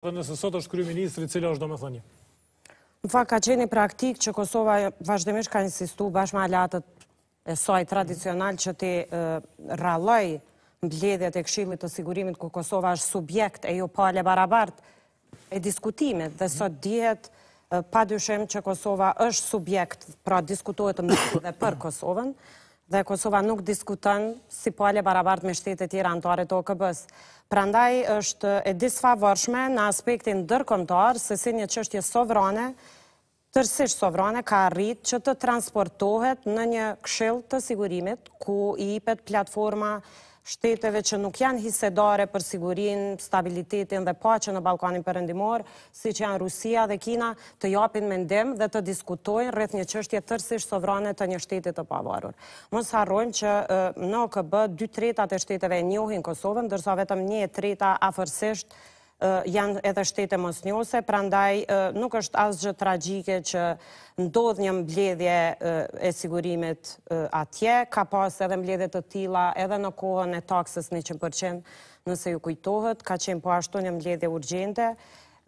dhe nëse sot është kryu ministri, cilë është do me thënje? Në fakt, ka qeni praktik që Kosova vazhdemisht ka insistu bashkë me alatët e saj tradicional që ti rraloj mbledhjet e kshilit të sigurimit ku Kosova është subjekt e jo pale barabart e diskutimit dhe sot dihet pa dyshem që Kosova është subjekt, pra diskutohet të mështë dhe për Kosovën, dhe Kosova nuk diskutën si pale barabart me shtetet tjera antare të OKB-s. Prandaj është e disfavorshme në aspektin dërkomtar se si një qështje sovrane, tërsisht sovrane ka rrit që të transportohet në një kshil të sigurimit ku i ipet platforma shteteve që nuk janë hisedare për sigurin, stabilitetin dhe pa që në Balkanin përëndimor, si që janë Rusia dhe Kina, të japin mendem dhe të diskutojnë rrëth një qështje tërsisht sovrane të një shtetit të pavarur. Mësë harrojmë që në KB, dy tretat e shteteve e njohin Kosovën, dërsa vetëm një treta afërsisht janë edhe shtete mosnjose, pra ndaj nuk është asgjë tragjike që ndodh një mbledhje e sigurimit atje, ka pas edhe mbledhje të tila edhe në kohën e taksës një qënë nëse ju kujtohet, ka qenë po ashtu një mbledhje urgjente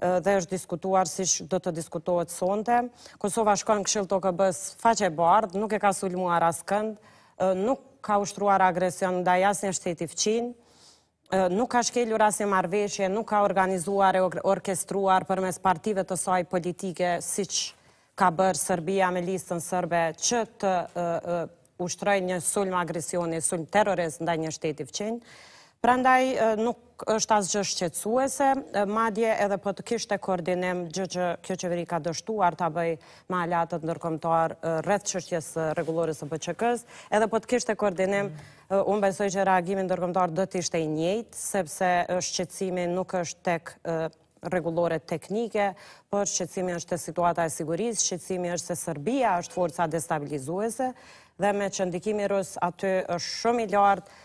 dhe është diskutuar si shë do të diskutohet sonte. Kosova shkon këshil të këbës faqe bardë, nuk e ka sulmuar askënd, nuk ka ushtruar agresion nda jasë një shtetif qinë, nuk ka shkelur asë e marveshje, nuk ka organizuar e orkestruar për mes partive të saj politike, si që ka bërë Sërbia me listën sërbe, që të ushtrojnë një sulm agresioni, sulm terrorist ndaj një shtetiv qenë, Prandaj nuk është asgjë shqetësuese, madje edhe po të kishte koordinim gjë që kjo qeveri ka dështuar ta bëj me alatët ndërkombëtar rreth çështjes së rregullores së BÇK-s, edhe po të kishte koordinim Unë besoj që reagimin dërgëmtar do të ishte i njëjtë, sepse shqecimi nuk është tek regulore teknike, për shqecimi është të situata e sigurisë, shqecimi është se Serbia është forca destabilizuese, dhe me që ndikimi rusë aty është shumë i lartë,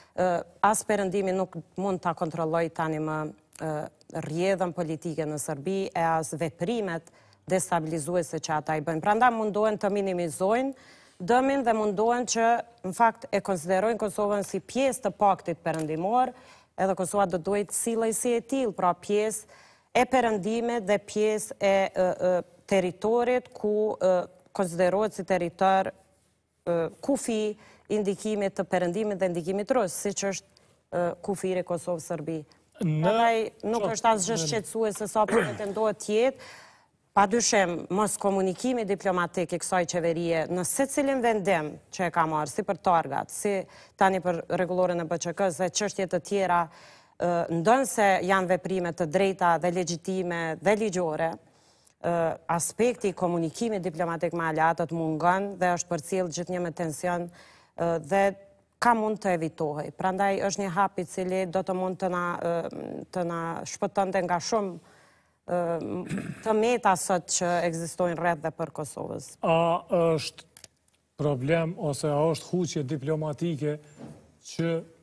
asë përëndimi nuk mund të kontrolloj tani më rjedhën politike në Sërbi e asë veprimet destabilizuese që ata i bëjnë. Pra nda mundohen të minimizojnë dëmin dhe mundohen që në fakt e konsiderojnë Kosovën si pjesë të paktit përëndimor, edhe Kosova dhe dojtë si lejsi e tilë, pra pjesë e përëndime dhe pjesë e teritorit ku konsiderohet si teritor kufi indikimit të përëndimit dhe indikimit rësë, si që është kufire Kosovë-Sërbi. Nëtaj nuk është asë gjështë qetsu e se sa për po në të ndohet tjetë, pa dyshem, mos komunikimi diplomatik i kësaj qeverie, në se cilin vendem që e ka marë, si për targat, si tani për regulorën e bëqëkës dhe qështjet të tjera, ndonë se janë veprimet të drejta dhe legjitime dhe ligjore, aspekti i komunikimi diplomatik me aliatët mungën dhe është për cilë gjithë një me tension dhe ka mund të evitohej. Prandaj është një hapi cili do të mund të na shpëtën dhe nga shumë të meta sot që egzistojnë rrët dhe për Kosovës. A është problem ose a është huqje diplomatike që